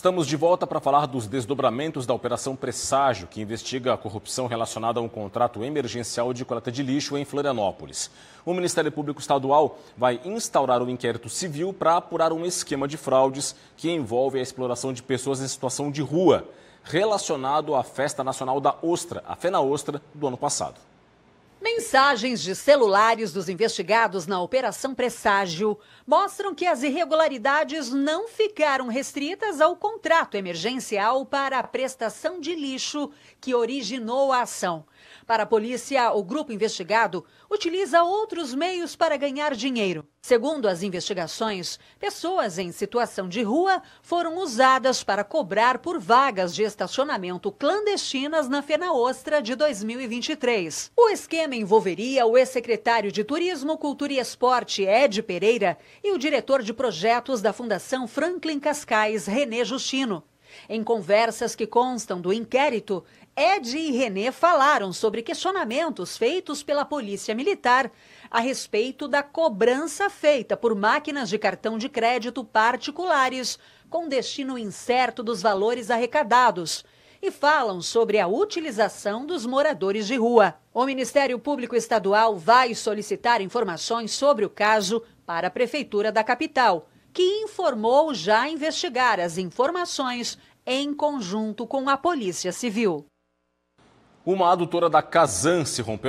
Estamos de volta para falar dos desdobramentos da Operação Presságio, que investiga a corrupção relacionada a um contrato emergencial de coleta de lixo em Florianópolis. O Ministério Público Estadual vai instaurar um inquérito civil para apurar um esquema de fraudes que envolve a exploração de pessoas em situação de rua, relacionado à Festa Nacional da Ostra, a Fena Ostra, do ano passado. Mensagens de celulares dos investigados na Operação Presságio mostram que as irregularidades não ficaram restritas ao contrato emergencial para a prestação de lixo que originou a ação. Para a polícia, o grupo investigado utiliza outros meios para ganhar dinheiro. Segundo as investigações, pessoas em situação de rua foram usadas para cobrar por vagas de estacionamento clandestinas na Ostra de 2023. O esquema tema envolveria o ex-secretário de Turismo, Cultura e Esporte, Ed Pereira, e o diretor de projetos da Fundação Franklin Cascais, René Justino. Em conversas que constam do inquérito, Ed e René falaram sobre questionamentos feitos pela Polícia Militar a respeito da cobrança feita por máquinas de cartão de crédito particulares com destino incerto dos valores arrecadados e falam sobre a utilização dos moradores de rua. O Ministério Público Estadual vai solicitar informações sobre o caso para a Prefeitura da capital, que informou já investigar as informações em conjunto com a Polícia Civil. Uma adutora da Casan se rompeu na